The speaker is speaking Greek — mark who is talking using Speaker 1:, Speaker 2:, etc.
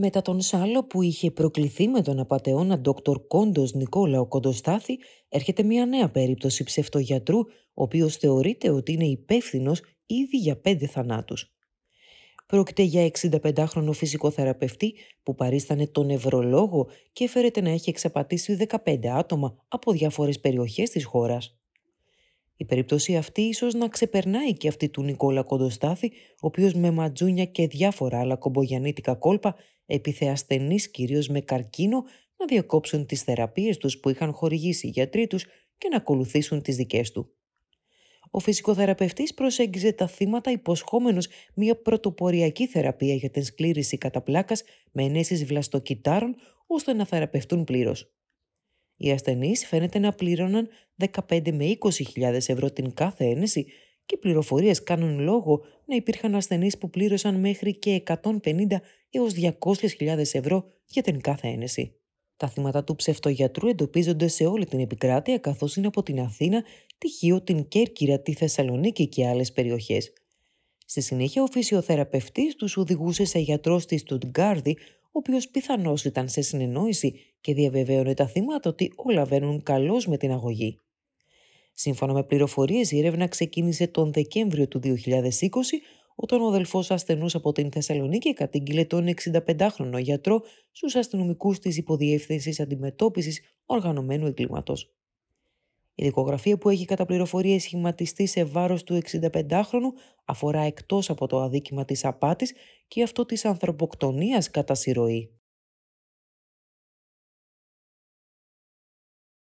Speaker 1: Μετά τον Σάλο που είχε προκληθεί με τον απαταιώνα Δόκτωρ Κόντος Νικόλαο Κοντοστάθη, έρχεται μια νέα περίπτωση ψευτογιατρού, ο οποίος θεωρείται ότι είναι υπεύθυνος ήδη για πέντε θανάτους. Πρόκειται για 65χρονο φυσικό θεραπευτή που παρίστανε τον νευρολόγο και φέρεται να έχει εξαπατήσει 15 άτομα από διάφορες περιοχές της χώρας. Η περίπτωση αυτή ίσως να ξεπερνάει και αυτή του Νικόλα Κοντοστάθη, ο οποίος με ματζούνια και διάφορα άλλα κομπογιανίτικα κόλπα επιθεασθενείς κυρίως με καρκίνο να διακόψουν τις θεραπείες τους που είχαν χορηγήσει οι γιατροί τους και να ακολουθήσουν τις δικές του. Ο φυσικοθεραπευτής προσέγγιζε τα θύματα υποσχόμενος μια πρωτοποριακή θεραπεία για την σκλήρηση κατά πλάκας με ενέσεις βλαστοκυτάρων ώστε να θεραπευτούν πλήρως. Οι ασθενείς φαίνεται να πλήρωναν 15 με 20.000 ευρώ την κάθε ένεση και πληροφορίες κάνουν λόγο να υπήρχαν ασθενείς που πλήρωσαν μέχρι και 150 έως 200.000 ευρώ για την κάθε ένεση. Τα θύματα του ψευτογιατρού εντοπίζονται σε όλη την επικράτεια καθώς είναι από την Αθήνα, τη Χίο, την Κέρκυρα, τη Θεσσαλονίκη και άλλες περιοχές. Στη συνέχεια, ο φυσιοθεραπευτής τους οδηγούσε σε γιατρός της Στουτγκάρδη, ο οποίος πιθανώς ήταν σε συνεννόηση και διαβεβαίωνε τα θύματα ότι όλα βαίνουν καλώς με την αγωγή. Σύμφωνα με πληροφορίες, η έρευνα ξεκίνησε τον Δεκέμβριο του 2020, όταν ο αδελφός ασθενούς από την Θεσσαλονίκη κατήγγειλε τον 65χρονο γιατρό στους αστυνομικούς της Υποδιεύθυνσης Αντιμετώπισης Οργανωμένου Εγκλήματος. Η δικογραφία που έχει κατά πληροφορία σχηματιστεί σε βάρος του 65χρονου αφορά εκτός από το αδίκημα της απάτης και αυτό της ανθρωποκτονίας κατά συρροή.